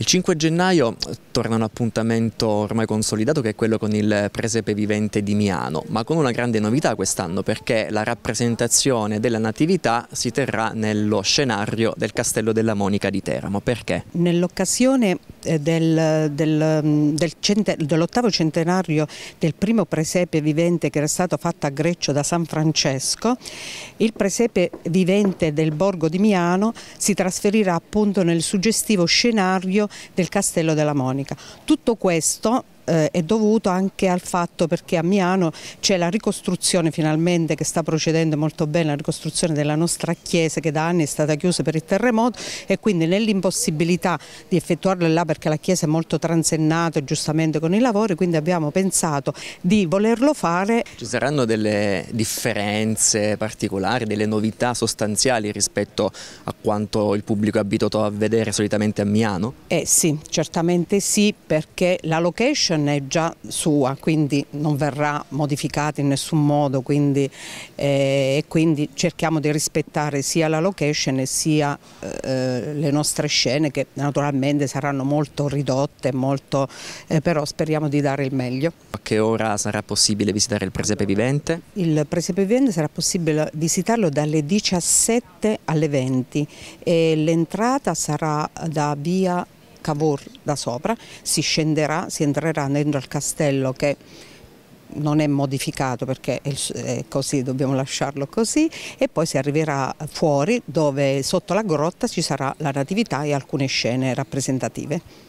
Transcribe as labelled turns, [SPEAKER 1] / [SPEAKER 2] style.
[SPEAKER 1] Il 5 gennaio torna un appuntamento ormai consolidato che è quello con il presepe vivente di Miano, ma con una grande novità quest'anno perché la rappresentazione della Natività si terrà nello scenario del Castello della Monica di Teramo. Perché?
[SPEAKER 2] Nell'occasione eh, del, del, mm, del centen dell'ottavo centenario del primo presepe vivente che era stato fatto a Greccio da San Francesco, il presepe vivente del borgo di Miano si trasferirà appunto nel suggestivo scenario del castello della Monica. Tutto questo eh, è dovuto anche al fatto perché a Miano c'è la ricostruzione finalmente che sta procedendo molto bene, la ricostruzione della nostra chiesa che da anni è stata chiusa per il terremoto e quindi nell'impossibilità di effettuarlo là perché la chiesa è molto transennata giustamente con i lavori, quindi abbiamo pensato di volerlo fare.
[SPEAKER 1] Ci saranno delle differenze particolari, delle novità sostanziali rispetto a quanto il pubblico è abituato a vedere solitamente a Miano?
[SPEAKER 2] Eh sì, certamente sì perché la location è già sua, quindi non verrà modificata in nessun modo quindi, eh, e quindi cerchiamo di rispettare sia la location sia eh, le nostre scene che naturalmente saranno molto ridotte, molto, eh, però speriamo di dare il meglio.
[SPEAKER 1] A che ora sarà possibile visitare il presepe vivente?
[SPEAKER 2] Il presepe vivente sarà possibile visitarlo dalle 17 alle 20 e l'entrata sarà da via Cavour da sopra, si scenderà, si entrerà dentro al castello che non è modificato perché è così, dobbiamo lasciarlo così e poi si arriverà fuori dove sotto la grotta ci sarà la natività e alcune scene rappresentative.